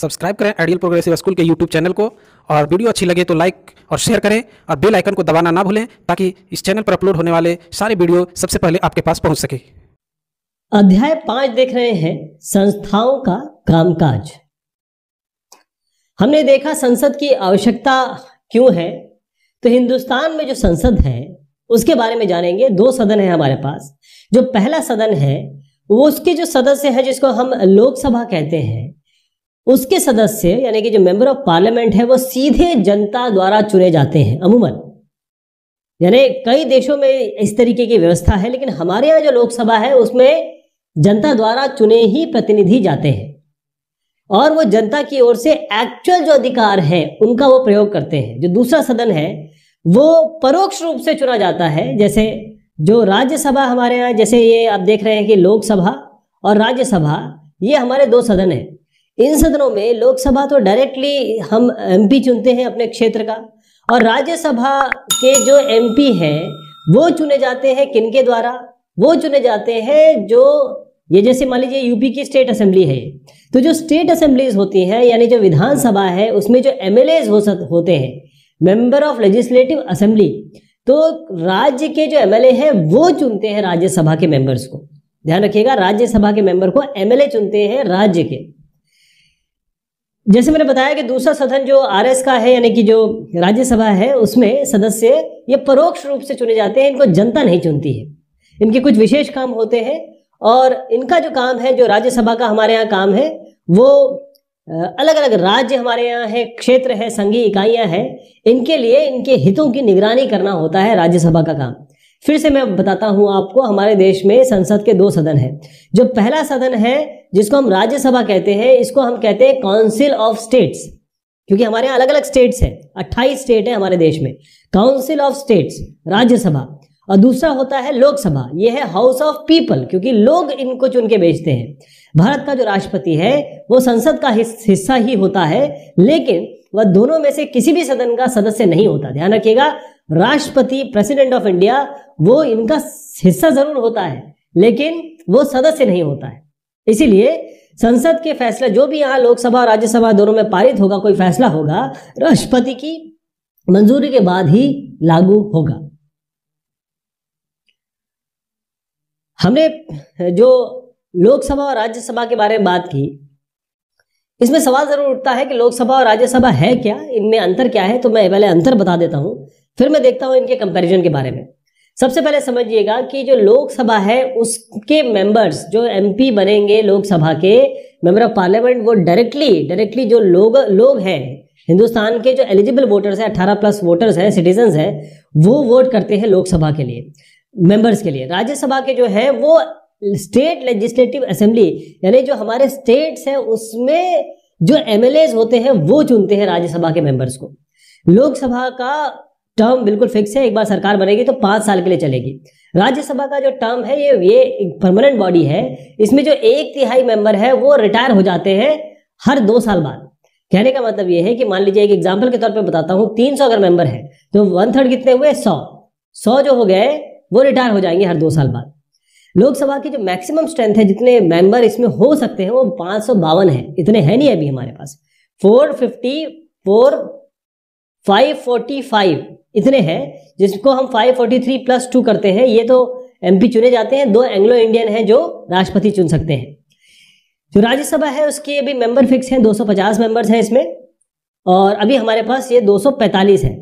subscribe करें ideal progressive school के YouTube channel को और वीडियो अच्छी लगे तो लाइक और शेयर करें और बेल आइकन को दबाना ना भूलें ताकि इस चैनल पर अपलोड होने वाले सारे वीडियो सबसे पहले आपके पास पहुंच सके अध्याय पांच देख रहे हैं संस्थाओं का कामकाज हमने देखा संसद की आवश्यकता क्यों है तो हिंदुस्तान में जो संसद है उसके बारे में जानेंगे दो सदन है हमारे पास जो पहला सदन है वो उसके जो सदस्य है जिसको हम लोकसभा कहते हैं उसके सदस्य यानी कि जो मेंबर ऑफ पार्लियामेंट है वो सीधे जनता द्वारा चुने जाते हैं अमूमन यानी कई देशों में इस तरीके की व्यवस्था है लेकिन हमारे यहाँ जो लोकसभा है उसमें जनता द्वारा चुने ही प्रतिनिधि जाते हैं और वो जनता की ओर से एक्चुअल जो अधिकार है उनका वो प्रयोग करते हैं जो दूसरा सदन है वो परोक्ष रूप से चुना जाता है जैसे जो राज्यसभा हमारे यहाँ जैसे ये आप देख रहे हैं कि लोकसभा और राज्यसभा ये हमारे दो सदन है इन सदनों में लोकसभा तो डायरेक्टली हम एमपी चुनते हैं अपने क्षेत्र का और राज्यसभा के जो एमपी हैं वो चुने जाते हैं किनके द्वारा वो चुने जाते हैं जो ये जैसे मान लीजिए यूपी की स्टेट असेंबली है तो जो स्टेट असेंबलीज होती हैं यानी जो विधानसभा है उसमें जो एम हो होते हैं मेंबर ऑफ लेजिस्लेटिव असेंबली तो राज्य के जो एम हैं वो चुनते हैं राज्यसभा के मेंबर्स को ध्यान रखिएगा राज्यसभा के मेंबर को एमएलए चुनते हैं राज्य के जैसे मैंने बताया कि दूसरा सदन जो आरएस का है यानी कि जो राज्यसभा है उसमें सदस्य ये परोक्ष रूप से चुने जाते हैं इनको जनता नहीं चुनती है इनके कुछ विशेष काम होते हैं और इनका जो काम है जो राज्यसभा का हमारे यहाँ काम है वो अलग अलग राज्य हमारे यहाँ है क्षेत्र है संघीय इकाइयाँ हैं इनके लिए इनके हितों की निगरानी करना होता है राज्यसभा का काम फिर से मैं बताता हूं आपको हमारे देश में संसद के दो सदन हैं जो पहला सदन है जिसको हम राज्यसभा कहते हैं इसको हम कहते हैं काउंसिल ऑफ स्टेट्स क्योंकि हमारे यहाँ अलग अलग स्टेट्स हैं अट्ठाईस स्टेट है हमारे देश में काउंसिल ऑफ स्टेट्स राज्यसभा और दूसरा होता है लोकसभा ये है हाउस ऑफ पीपल क्योंकि लोग इनको चुन के बेचते हैं भारत का जो राष्ट्रपति है वो संसद का हिस्सा ही होता है लेकिन वह दोनों में से किसी भी सदन का सदस्य नहीं होता ध्यान रखिएगा राष्ट्रपति प्रेसिडेंट ऑफ इंडिया वो इनका हिस्सा जरूर होता है लेकिन वो सदस्य नहीं होता है इसीलिए संसद के फैसले जो भी यहाँ लोकसभा और राज्यसभा दोनों में पारित होगा कोई फैसला होगा राष्ट्रपति की मंजूरी के बाद ही लागू होगा हमने जो लोकसभा और राज्यसभा के बारे में बात की इसमें सवाल जरूर उठता है कि लोकसभा और राज्यसभा है क्या इनमें अंतर क्या है तो मैं पहले अंतर बता देता हूं फिर मैं देखता हूं इनके कंपैरिजन के बारे में सबसे पहले समझिएगा कि जो लोकसभा है उसके मेंबर्स जो एमपी बनेंगे लोकसभा के मेंबर ऑफ पार्लियामेंट वो डायरेक्टली डायरेक्टली जो लोग लोग हैं हिंदुस्तान के जो एलिजिबल वोटर्स हैं 18 प्लस वोटर्स हैं सिटीजन हैं वो वोट करते हैं लोकसभा के लिए मेंबर्स के लिए राज्यसभा के जो है वो स्टेट लेजिस्लेटिव असेंबली यानी जो हमारे स्टेट्स हैं उसमें जो एम होते हैं वो चुनते हैं राज्यसभा के मेंबर्स को लोकसभा का टर्म बिल्कुल फिक्स है एक बार सरकार बनेगी तो पांच साल के लिए चलेगी राज्यसभा का जो टर्म है ये ये परमानेंट बॉडी है इसमें जो एक तिहाई मेंबर है वो रिटायर हो जाते हैं हर दो साल बाद कहने का मतलब ये है कि मान लीजिए एक एग्जाम्पल के तौर पर बताता हूँ तीन सौ अगर मेंबर है तो वन थर्ड कितने हुए सौ सौ जो हो गए वो रिटायर हो जाएंगे हर दो साल बाद लोकसभा की जो मैक्सिमम स्ट्रेंथ है जितने मेंबर इसमें हो सकते हैं वो पांच सौ बावन है इतने हैं नहीं अभी हमारे पास फोर फिफ्टी फोर 545 इतने हैं जिसको हम 543 प्लस टू करते हैं ये तो एमपी चुने जाते हैं दो एंग्लो इंडियन हैं जो राष्ट्रपति चुन सकते हैं जो राज्यसभा है उसके अभी मेंबर फिक्स हैं 250 मेंबर्स हैं इसमें और अभी हमारे पास ये 245 है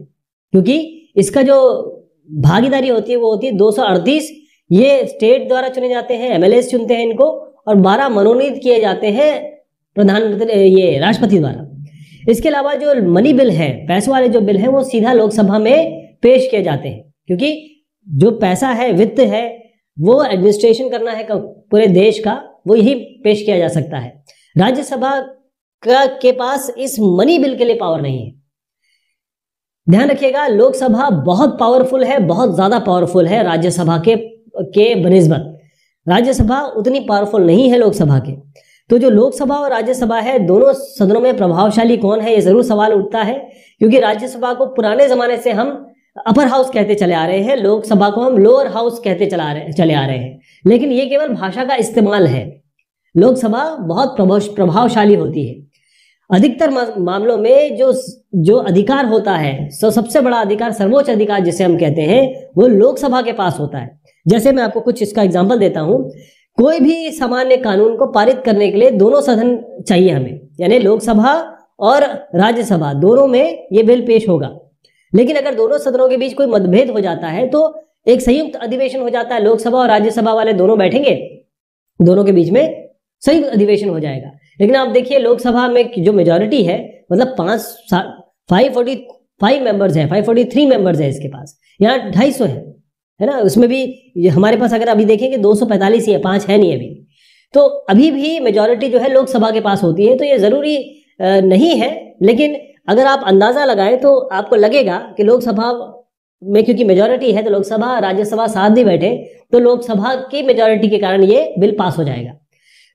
क्योंकि इसका जो भागीदारी होती है वो होती है दो ये स्टेट द्वारा चुने जाते हैं एम चुनते हैं इनको और बारह मनोनीत किए जाते हैं प्रधानमंत्री ये राष्ट्रपति द्वारा इसके अलावा जो मनी बिल है पैसों वाले जो बिल है वो सीधा लोकसभा में पेश किए जाते हैं क्योंकि जो पैसा है वित्त है वो एडमिनिस्ट्रेशन करना है पूरे देश का वो यही पेश किया जा सकता है राज्यसभा का के पास इस मनी बिल के लिए पावर नहीं है ध्यान रखिएगा लोकसभा बहुत पावरफुल है बहुत ज्यादा पावरफुल है राज्यसभा के के बनस्बत राज्यसभा उतनी पावरफुल नहीं है लोकसभा के तो जो लोकसभा और राज्यसभा है दोनों सदनों में प्रभावशाली कौन है ये जरूर सवाल उठता है क्योंकि राज्यसभा को पुराने जमाने से हम अपर हाउस कहते चले आ रहे हैं लोकसभा को हम लोअर हाउस कहते चला रहे चले आ रहे हैं लेकिन ये केवल भाषा का इस्तेमाल है लोकसभा बहुत प्रभावशाली होती है अधिकतर मामलों में जो जो अधिकार होता है सो सबसे बड़ा अधिकार सर्वोच्च अधिकार जिसे हम कहते हैं वो लोकसभा के पास होता है जैसे मैं आपको कुछ इसका एग्जाम्पल देता हूँ कोई भी सामान्य कानून को पारित करने के लिए दोनों सदन चाहिए हमें यानी लोकसभा और राज्यसभा दोनों में ये बिल पेश होगा लेकिन अगर दोनों सदनों के बीच कोई मतभेद हो जाता है तो एक संयुक्त अधिवेशन हो जाता है लोकसभा और राज्यसभा वाले दोनों बैठेंगे दोनों के बीच में संयुक्त अधिवेशन हो जाएगा लेकिन आप देखिए लोकसभा में जो मेजोरिटी है मतलब पांच फाइव फोर्टी फाइव मेंबर्स है फाइव फोर्टी थ्री मेंबर्स है इसके पास यहाँ ढाई सौ है है ना उसमें भी हमारे पास अगर अभी दो सौ पैंतालीस ही है पाँच है नहीं अभी तो अभी भी मेजोरिटी जो है लोकसभा के पास होती है तो ये ज़रूरी नहीं है लेकिन अगर आप अंदाज़ा लगाएं तो आपको लगेगा कि लोकसभा में क्योंकि मेजोरिटी है तो लोकसभा राज्यसभा साथ ही बैठे तो लोकसभा की मेजोरिटी के कारण ये बिल पास हो जाएगा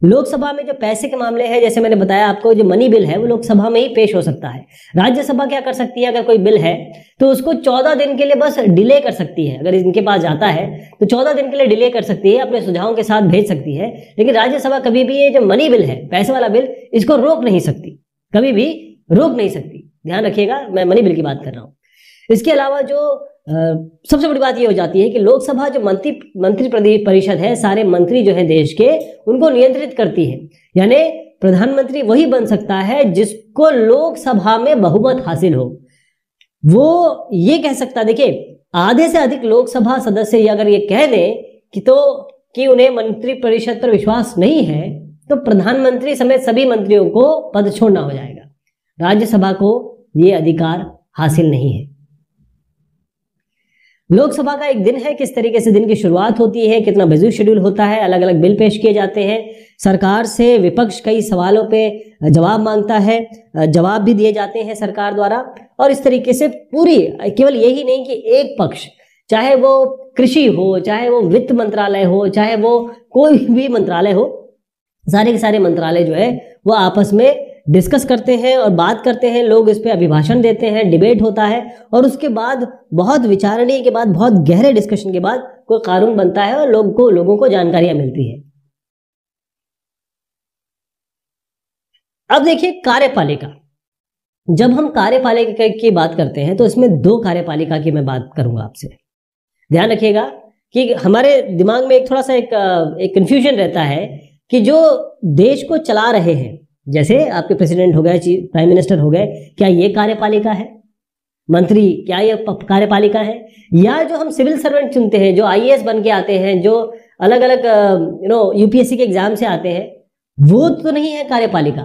लोकसभा में जो पैसे के मामले हैं जैसे मैंने बताया आपको जो मनी बिल है वो लोकसभा में ही पेश हो सकता है राज्यसभा क्या कर सकती है अगर कोई बिल है तो उसको चौदह दिन के लिए बस डिले कर सकती है अगर इनके पास जाता है तो चौदह दिन के लिए डिले कर सकती है अपने सुझावों के साथ भेज सकती है लेकिन राज्यसभा कभी भी ये जो मनी बिल है पैसे वाला बिल इसको रोक नहीं सकती कभी भी रोक नहीं सकती ध्यान रखिएगा मैं मनी बिल की बात कर रहा हूँ तो इसके अलावा जो सबसे बड़ी बात ये हो जाती है कि लोकसभा जो मंत्री मंत्री परिषद है सारे मंत्री जो है देश के उनको नियंत्रित करती है यानी प्रधानमंत्री वही बन सकता है जिसको लोकसभा में बहुमत हासिल हो वो ये कह सकता देखिए आधे से अधिक लोकसभा सदस्य अगर ये कह दें कि तो कि उन्हें मंत्री परिषद पर विश्वास नहीं है तो प्रधानमंत्री समेत सभी मंत्रियों को पद छोड़ना हो जाएगा राज्यसभा को ये अधिकार हासिल नहीं है लोकसभा का एक दिन है किस तरीके से दिन की शुरुआत होती है कितना बिजी शेड्यूल होता है अलग अलग बिल पेश किए जाते हैं सरकार से विपक्ष कई सवालों पे जवाब मांगता है जवाब भी दिए जाते हैं सरकार द्वारा और इस तरीके से पूरी केवल यही नहीं कि एक पक्ष चाहे वो कृषि हो चाहे वो वित्त मंत्रालय हो चाहे वो कोई भी मंत्रालय हो सारे के सारे मंत्रालय जो है वो आपस में डिस्कस करते हैं और बात करते हैं लोग इस पर अभिभाषण देते हैं डिबेट होता है और उसके बाद बहुत विचारणीय के बाद बहुत गहरे डिस्कशन के बाद कोई कानून बनता है और लोग को लोगों को जानकारियां मिलती है अब देखिए कार्यपालिका जब हम कार्यपालिका की बात करते हैं तो इसमें दो कार्यपालिका की मैं बात करूंगा आपसे ध्यान रखिएगा कि हमारे दिमाग में एक थोड़ा सा एक कंफ्यूजन रहता है कि जो देश को चला रहे हैं जैसे आपके प्रेसिडेंट हो गए प्राइम मिनिस्टर हो गए क्या ये कार्यपालिका है मंत्री क्या ये कार्यपालिका है या जो हम सिविल सर्वेंट चुनते हैं जो आई बन के आते हैं जो अलग अलग यू नो यूपीएससी के एग्जाम से आते हैं वो तो नहीं है कार्यपालिका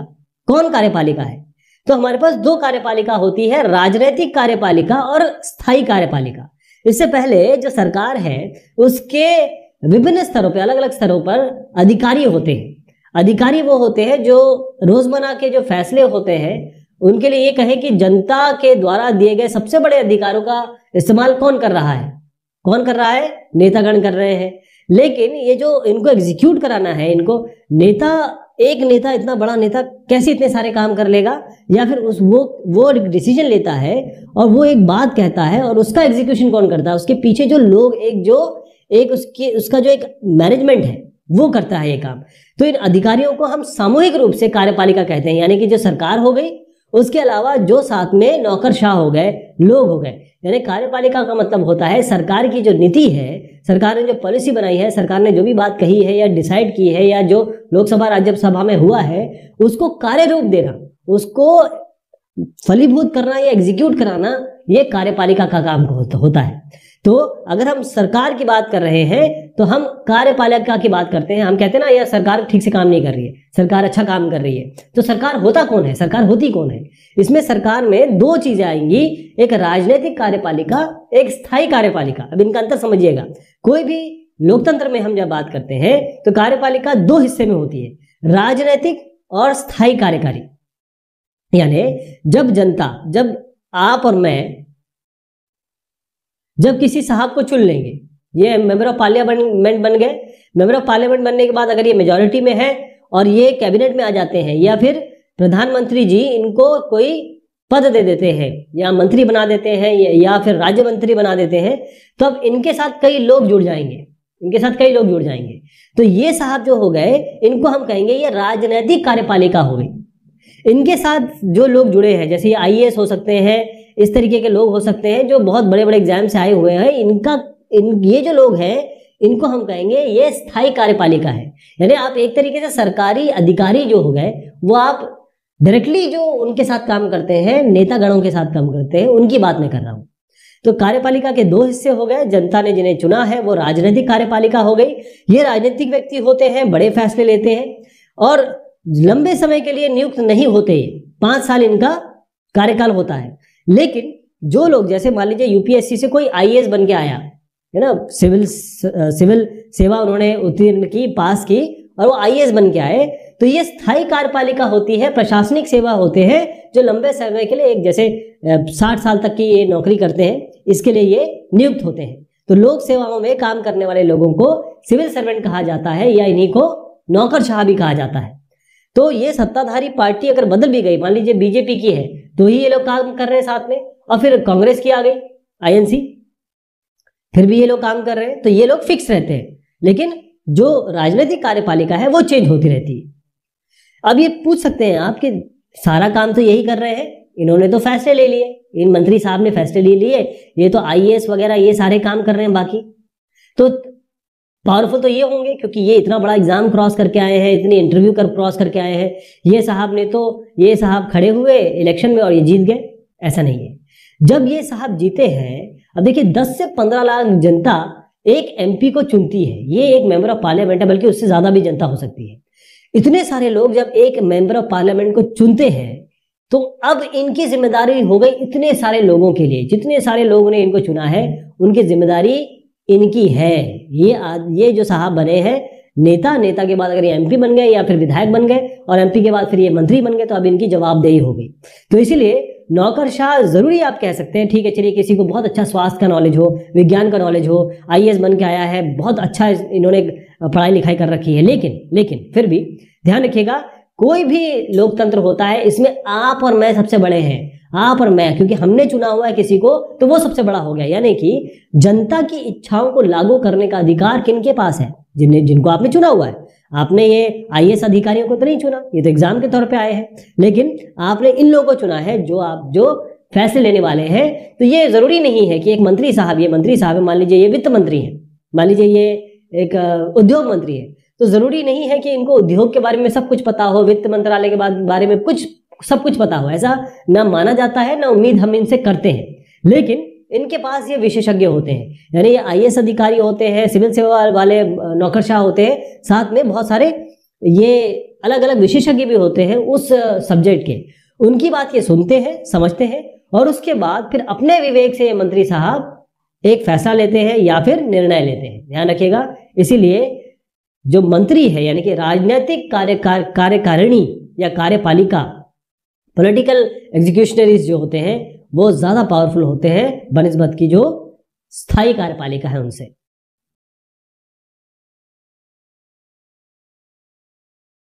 कौन कार्यपालिका है तो हमारे पास दो कार्यपालिका होती है राजनैतिक कार्यपालिका और स्थायी कार्यपालिका इससे पहले जो सरकार है उसके विभिन्न स्तरों पर अलग अलग स्तरों पर अधिकारी होते हैं अधिकारी वो होते हैं जो रोजमर्रा के जो फैसले होते हैं उनके लिए ये कहे कि जनता के द्वारा दिए गए सबसे बड़े अधिकारों का इस्तेमाल कौन कर रहा है कौन कर रहा है नेतागण कर रहे हैं लेकिन ये जो इनको एग्जीक्यूट कराना है इनको नेता एक नेता इतना बड़ा नेता कैसे इतने सारे काम कर लेगा या फिर उस वो वो डिसीजन लेता है और वो एक बात कहता है और उसका एग्जीक्यूशन कौन करता है उसके पीछे जो लोग एक जो एक उसकी उसका जो एक मैनेजमेंट है वो करता है ये काम तो इन अधिकारियों को हम सामूहिक रूप से कार्यपालिका कहते हैं यानी कि जो सरकार हो गई उसके अलावा जो साथ में नौकरशाह हो गए लोग हो गए यानी कार्यपालिका का मतलब होता है सरकार की जो नीति है सरकार ने जो पॉलिसी बनाई है सरकार ने जो भी बात कही है या डिसाइड की है या जो लोकसभा राज्यसभा में हुआ है उसको कार्य रूप देना उसको फलीभूत करना या एग्जीक्यूट कराना ये कार्यपालिका का काम होता है तो अगर हम सरकार की बात कर रहे हैं तो हम कार्यपालिका की बात करते हैं हम कहते हैं ना यार सरकार ठीक से काम नहीं कर रही है सरकार अच्छा काम कर रही है तो सरकार होता कौन है सरकार होती कौन है इसमें सरकार में दो चीजें आएंगी एक राजनीतिक कार्यपालिका एक स्थायी कार्यपालिका अब इनका अंतर समझिएगा कोई भी लोकतंत्र में हम जब बात करते हैं तो कार्यपालिका दो हिस्से में होती है राजनीतिक और स्थायी कार्यकारी यानी जब जनता जब आप और मैं जब किसी साहब को चुन लेंगे ये मेंबर ऑफ पार्लियामेंट बन गए मेंबर ऑफ पार्लियामेंट बनने के बाद अगर ये मेजोरिटी में है और ये कैबिनेट में आ जाते हैं या फिर प्रधानमंत्री जी इनको कोई पद दे देते हैं या मंत्री बना देते हैं या फिर राज्य मंत्री बना देते हैं तो अब इनके साथ कई लोग जुड़ जाएंगे इनके साथ कई लोग जुड़ जाएंगे तो ये साहब जो हो गए इनको हम कहेंगे ये राजनैतिक कार्यपालिका हो गई इनके साथ जो लोग जुड़े हैं जैसे ये आईएएस हो सकते हैं इस तरीके के लोग हो सकते हैं जो बहुत बड़े बड़े एग्जाम से आए हुए हैं इनका इन ये जो लोग हैं इनको हम कहेंगे ये स्थायी कार्यपालिका है यानी आप एक तरीके से सरकारी अधिकारी जो हो गए वो आप डायरेक्टली जो उनके साथ काम करते हैं नेतागणों के साथ काम करते हैं उनकी बात मैं कर रहा हूँ तो कार्यपालिका के दो हिस्से हो गए जनता ने जिन्हें चुना है वो राजनीतिक कार्यपालिका हो गई ये राजनीतिक व्यक्ति होते हैं बड़े फैसले लेते हैं और लंबे समय के लिए नियुक्त नहीं होते पांच साल इनका कार्यकाल होता है लेकिन जो लोग जैसे मान लीजिए यूपीएससी से कोई आई बन के आया है ना सिविल सिविल सेवा उन्होंने उत्तीर्ण की पास की और वो आई बन के आए तो ये स्थायी कार्यपालिका होती है प्रशासनिक सेवा होते हैं जो लंबे समय के लिए एक जैसे साठ साल तक की ये नौकरी करते हैं इसके लिए ये नियुक्त होते हैं तो लोक सेवाओं में काम करने वाले लोगों को सिविल सर्वेंट कहा जाता है या इन्हीं को नौकरशाह भी कहा जाता है तो ये सत्ताधारी पार्टी अगर बदल भी गई मान लीजिए बीजेपी की है तो ही ये लोग काम कर रहे हैं साथ में और फिर कांग्रेस की आ गई आईएनसी फिर भी ये लोग काम कर रहे हैं तो ये लोग फिक्स रहते हैं लेकिन जो राजनीतिक कार्यपालिका है वो चेंज होती रहती है अब ये पूछ सकते हैं आपके सारा काम तो यही कर रहे हैं इन्होंने तो फैसले ले लिए इन मंत्री साहब ने फैसले ले लिए ये तो आई वगैरह ये सारे काम कर रहे हैं बाकी तो पावरफुल तो ये होंगे क्योंकि ये इतना बड़ा एग्जाम क्रॉस करके आए हैं इतनी इंटरव्यू कर क्रॉस करके आए हैं ये साहब ने तो ये साहब खड़े हुए इलेक्शन में और ये जीत गए ऐसा नहीं है जब ये साहब जीते हैं अब देखिए दस से पंद्रह लाख जनता एक एमपी को चुनती है ये एक मेंबर ऑफ पार्लियामेंट है बल्कि उससे ज्यादा भी जनता हो सकती है इतने सारे लोग जब एक मेंबर ऑफ पार्लियामेंट को चुनते हैं तो अब इनकी जिम्मेदारी हो गई इतने सारे लोगों के लिए जितने सारे लोगों ने इनको चुना है उनकी जिम्मेदारी इनकी है ये आ, ये जो साहब बने हैं नेता नेता के बाद अगर ये एमपी बन गए या फिर विधायक बन गए और एमपी के बाद फिर ये मंत्री बन गए तो अब इनकी जवाबदेही हो गई तो इसीलिए नौकरशाह जरूरी आप कह सकते हैं ठीक है चलिए किसी को बहुत अच्छा स्वास्थ्य का नॉलेज हो विज्ञान का नॉलेज हो आई बन के आया है बहुत अच्छा इन्होंने पढ़ाई लिखाई कर रखी है लेकिन लेकिन फिर भी ध्यान रखिएगा कोई भी लोकतंत्र होता है इसमें आप और मैं सबसे बड़े हैं आप हाँ, और मैं क्योंकि हमने चुना हुआ है किसी को तो वो सबसे बड़ा हो गया यानी कि जनता की इच्छाओं को लागू करने का अधिकार किन के पास है जिनने जिनको आपने चुना हुआ है आपने ये आई अधिकारियों को तो नहीं चुना ये तो एग्जाम के तौर पर आए हैं लेकिन आपने इन लोगों को चुना है जो आप जो फैसले लेने वाले हैं तो ये जरूरी नहीं है कि एक मंत्री साहब ये मंत्री साहब मान लीजिए ये वित्त मंत्री है मान लीजिए ये एक उद्योग मंत्री है तो जरूरी नहीं है कि इनको उद्योग के बारे में सब कुछ पता हो वित्त मंत्रालय के बारे में कुछ सब कुछ पता हो ऐसा ना माना जाता है ना उम्मीद हम इनसे करते हैं लेकिन इनके पास ये विशेषज्ञ होते हैं यानी ये आई अधिकारी होते हैं सिविल सेवा वाले नौकरशाह होते हैं साथ में बहुत सारे ये अलग अलग विशेषज्ञ भी होते हैं उस सब्जेक्ट के उनकी बात ये सुनते हैं समझते हैं और उसके बाद फिर अपने विवेक से मंत्री साहब एक फैसला लेते हैं या फिर निर्णय लेते हैं ध्यान रखिएगा इसीलिए जो मंत्री है यानी कि राजनीतिक कार्य कार्यकारिणी या कार्यपालिका पॉलिटिकल एग्जीक्यूशनरीज जो होते हैं वो ज़्यादा पावरफुल होते हैं बनस्बत की जो स्थायी कार्यपालिका है उनसे